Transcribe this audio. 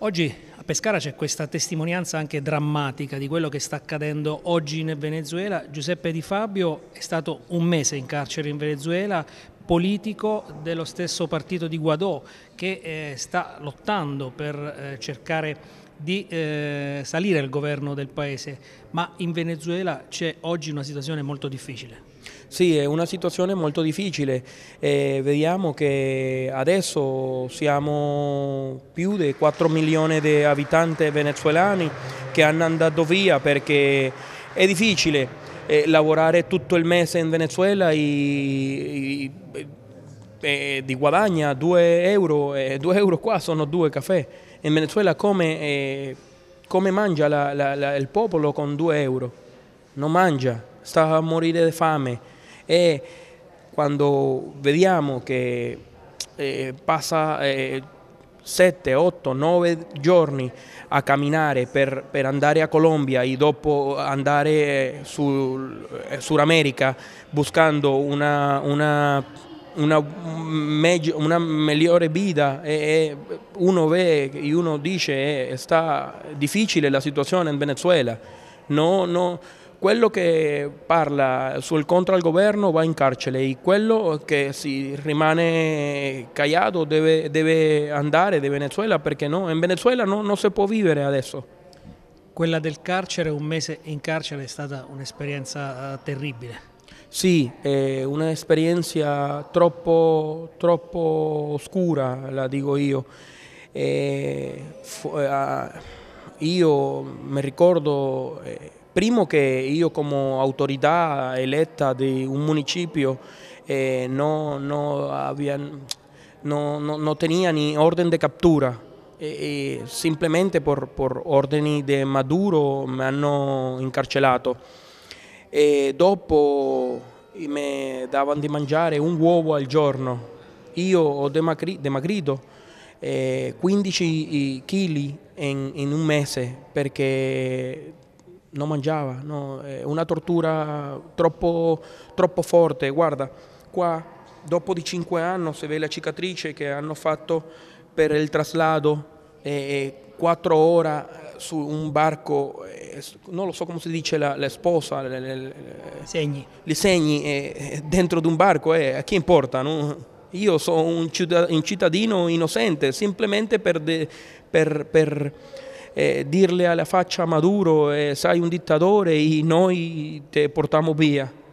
Oggi a Pescara c'è questa testimonianza anche drammatica di quello che sta accadendo oggi in Venezuela. Giuseppe Di Fabio è stato un mese in carcere in Venezuela, politico dello stesso partito di Guadò che eh, sta lottando per eh, cercare di eh, salire al governo del paese, ma in Venezuela c'è oggi una situazione molto difficile. Sì, è una situazione molto difficile, eh, vediamo che adesso siamo più di 4 milioni di abitanti venezuelani che hanno andato via perché è difficile eh, lavorare tutto il mese in Venezuela e, e, e di guadagna 2 euro, eh, 2 euro qua sono 2 caffè. In Venezuela come, eh, come mangia la, la, la, il popolo con 2 euro? Non mangia, sta a morire di fame. E quando vediamo che eh, passa... Eh, 7, 8, 9 giorni a camminare per, per, andare a Colombia e dopo andare su eh, Sud eh, America buscando una, una, una, meglio, una migliore vita e, e uno vede e uno dice che eh, sta difficile la situazione in Venezuela. No, no, quello che parla sul contro al governo va in carcere e quello che si rimane caiato deve, deve andare di Venezuela perché no, in Venezuela no, non si può vivere adesso. Quella del carcere, un mese in carcere è stata un'esperienza eh, terribile. Sì, è un'esperienza troppo, troppo oscura, la dico io. E, eh, eh, io mi ricordo Primo che io come autorità eletta di un municipio eh, non no no, no, tenia ni orden di cattura, e, e simplemente per, ordini di Maduro mi hanno incarcerato. E dopo mi davano di mangiare un uovo al giorno. Io ho demagri, demagrito eh, 15 kg in, in un mese perché non mangiava, no? una tortura troppo, troppo forte. Guarda, qua dopo di cinque anni si vede la cicatrice che hanno fatto per il traslado, e quattro ore su un barco, eh, non lo so come si dice la, la sposa, le, le, le, segni. li segni eh, dentro di un barco, eh, a chi importa? No? Io sono un, cittadino innocente, semplicemente per, de, per, per eh, dirle alla faccia a Maduro, eh, sai un dittatore, e noi ti portiamo via.